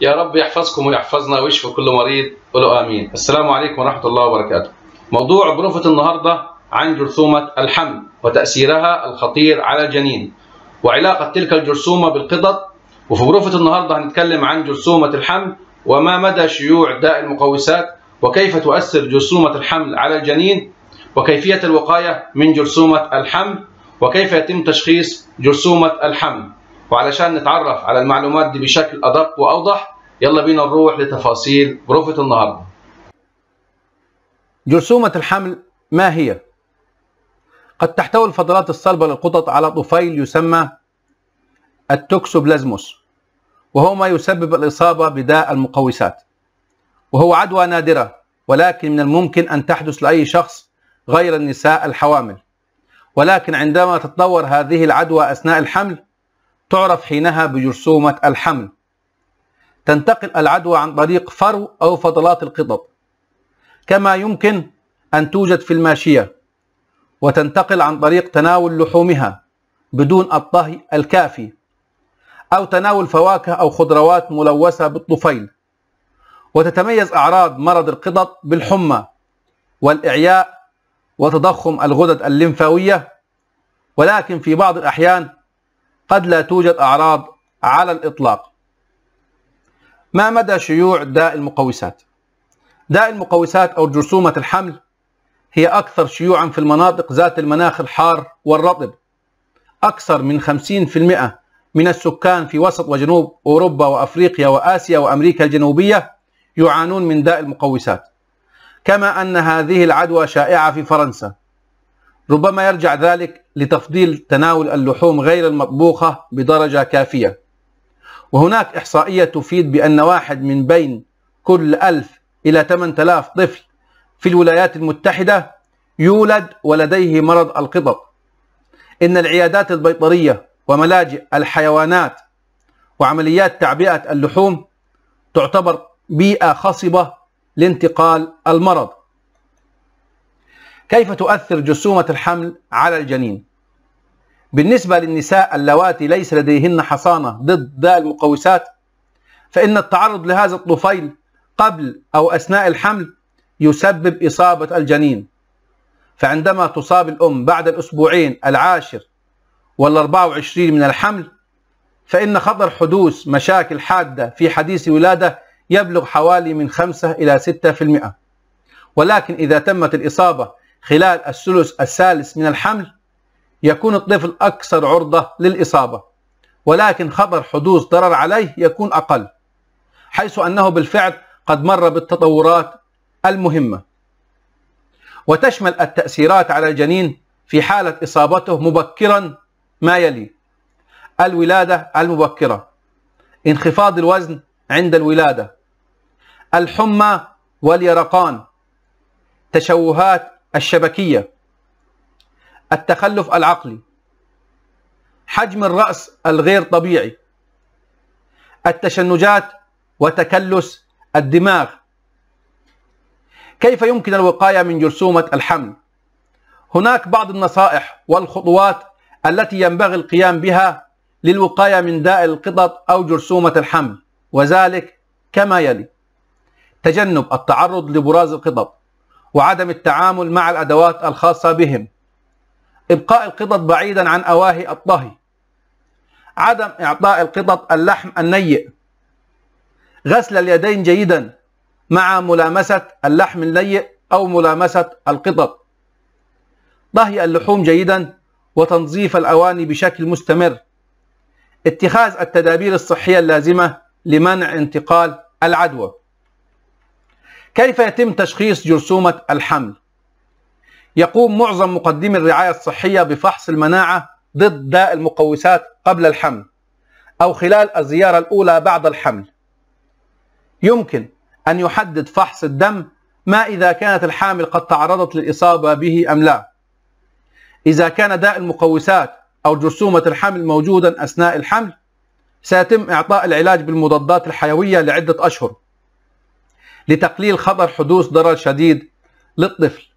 يا رب يحفظكم ويحفظنا ويشفي كل مريض قولوا امين السلام عليكم ورحمه الله وبركاته موضوع غرفه النهارده عن جرثومه الحمل وتاثيرها الخطير على الجنين وعلاقه تلك الجرثومه بالقطط وفي غرفه النهارده هنتكلم عن جرثومه الحمل وما مدى شيوع داء المقوسات وكيف تؤثر جرثومه الحمل على الجنين وكيفيه الوقايه من جرثومه الحمل وكيف يتم تشخيص جرثومه الحمل وعلشان نتعرف على المعلومات دي بشكل أدق وأوضح يلا بينا نروح لتفاصيل غرفة النهاردة جرثومة الحمل ما هي؟ قد تحتوي الفضلات الصلبة للقطط على طفيل يسمى التوكسوبلازموس وهو ما يسبب الإصابة بداء المقوسات وهو عدوى نادرة ولكن من الممكن أن تحدث لأي شخص غير النساء الحوامل ولكن عندما تتطور هذه العدوى أثناء الحمل تعرف حينها بجرثومة الحمل تنتقل العدوى عن طريق فرو أو فضلات القطط كما يمكن أن توجد في الماشية وتنتقل عن طريق تناول لحومها بدون الطهي الكافي أو تناول فواكه أو خضروات ملوثة بالطفيل وتتميز أعراض مرض القطط بالحمى والإعياء وتضخم الغدد الليمفاوية ولكن في بعض الأحيان قد لا توجد أعراض على الإطلاق ما مدى شيوع داء المقوسات؟ داء المقوسات أو جرثومة الحمل هي أكثر شيوعا في المناطق ذات المناخ الحار والرطب أكثر من 50% من السكان في وسط وجنوب أوروبا وأفريقيا وآسيا وأمريكا الجنوبية يعانون من داء المقوسات كما أن هذه العدوى شائعة في فرنسا ربما يرجع ذلك لتفضيل تناول اللحوم غير المطبوخة بدرجة كافية وهناك إحصائية تفيد بأن واحد من بين كل ألف إلى 8000 طفل في الولايات المتحدة يولد ولديه مرض القطط إن العيادات البيطرية وملاجئ الحيوانات وعمليات تعبئة اللحوم تعتبر بيئة خصبة لانتقال المرض كيف تؤثر جسومة الحمل على الجنين بالنسبة للنساء اللواتي ليس لديهن حصانة ضد داء المقوسات فإن التعرض لهذا الطفيل قبل أو أثناء الحمل يسبب إصابة الجنين فعندما تصاب الأم بعد الأسبوعين العاشر والأربعة وعشرين من الحمل فإن خطر حدوث مشاكل حادة في حديث ولادة يبلغ حوالي من خمسة إلى ستة في المئة ولكن إذا تمت الإصابة خلال الثلث الثالث من الحمل يكون الطفل أكثر عرضة للإصابة ولكن خطر حدوث ضرر عليه يكون أقل حيث أنه بالفعل قد مر بالتطورات المهمة وتشمل التأثيرات على الجنين في حالة إصابته مبكرا ما يلي الولادة المبكرة انخفاض الوزن عند الولادة الحمى واليرقان تشوهات الشبكية التخلف العقلي حجم الرأس الغير طبيعي التشنجات وتكلس الدماغ كيف يمكن الوقاية من جرثومة الحمل؟ هناك بعض النصائح والخطوات التي ينبغي القيام بها للوقاية من داء القطط أو جرثومة الحمل وذلك كما يلي تجنب التعرض لبراز القطط وعدم التعامل مع الأدوات الخاصة بهم إبقاء القطط بعيدا عن أواهي الطهي عدم إعطاء القطط اللحم النيء غسل اليدين جيدا مع ملامسة اللحم النيء أو ملامسة القطط طهي اللحوم جيدا وتنظيف الأواني بشكل مستمر اتخاذ التدابير الصحية اللازمة لمنع انتقال العدوى كيف يتم تشخيص جرثومة الحمل؟ يقوم معظم مقدمي الرعاية الصحية بفحص المناعة ضد داء المقوسات قبل الحمل أو خلال الزيارة الأولى بعد الحمل يمكن أن يحدد فحص الدم ما إذا كانت الحامل قد تعرضت للإصابة به أم لا إذا كان داء المقوسات أو جرثومة الحمل موجودا أثناء الحمل سيتم إعطاء العلاج بالمضادات الحيوية لعدة أشهر لتقليل خطر حدوث ضرر شديد للطفل